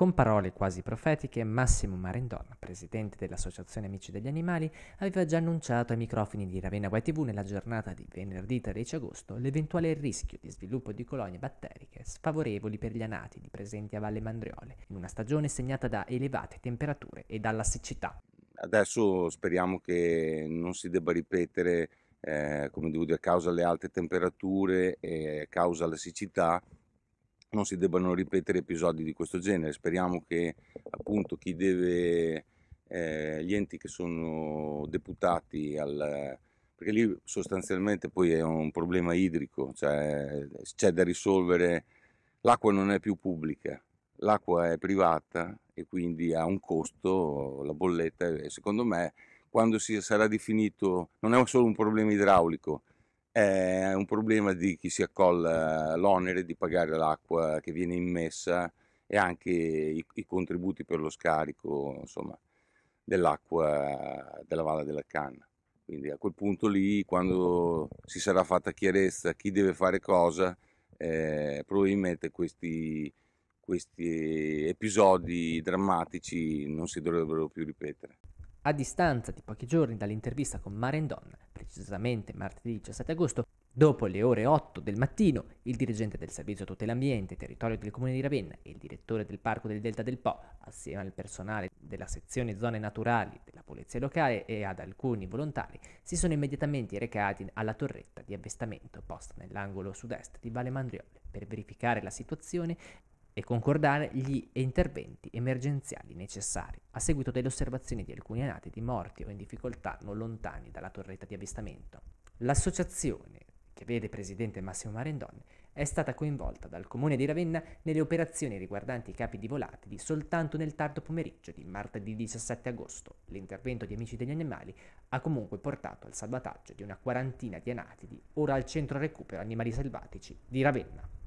Con parole quasi profetiche, Massimo Marendon, presidente dell'Associazione Amici degli Animali, aveva già annunciato ai microfoni di Ravenna YTV nella giornata di venerdì 13 agosto l'eventuale rischio di sviluppo di colonie batteriche sfavorevoli per gli anatidi presenti a Valle Mandriole, in una stagione segnata da elevate temperature e dalla siccità. Adesso speriamo che non si debba ripetere, eh, come dovuto a causa delle alte temperature e a causa della siccità, non si debbano ripetere episodi di questo genere. Speriamo che appunto chi deve, eh, gli enti che sono deputati al... perché lì sostanzialmente poi è un problema idrico, cioè c'è da risolvere, l'acqua non è più pubblica, l'acqua è privata e quindi ha un costo, la bolletta, e secondo me quando si sarà definito, non è solo un problema idraulico, è un problema di chi si accolla l'onere di pagare l'acqua che viene immessa e anche i, i contributi per lo scarico insomma, dell'acqua della Valle della Canna. Quindi a quel punto lì, quando si sarà fatta chiarezza chi deve fare cosa, eh, probabilmente questi, questi episodi drammatici non si dovrebbero più ripetere. A distanza di pochi giorni dall'intervista con Marendon, precisamente martedì 17 agosto, dopo le ore 8 del mattino, il dirigente del Servizio Tutela Ambiente, Territorio del Comune di Ravenna e il direttore del Parco del Delta del Po, assieme al personale della sezione Zone Naturali della Polizia Locale e ad alcuni volontari, si sono immediatamente recati alla torretta di avvestamento posta nell'angolo sud-est di Valle Mandriole per verificare la situazione e concordare gli interventi emergenziali necessari a seguito delle osservazioni di alcuni anatiti morti o in difficoltà non lontani dalla torretta di avvistamento. L'associazione, che vede presidente Massimo Marendon, è stata coinvolta dal comune di Ravenna nelle operazioni riguardanti i capi di volatili soltanto nel tardo pomeriggio di martedì 17 agosto. L'intervento di Amici degli Animali ha comunque portato al salvataggio di una quarantina di anatidi, ora al centro recupero animali selvatici di Ravenna.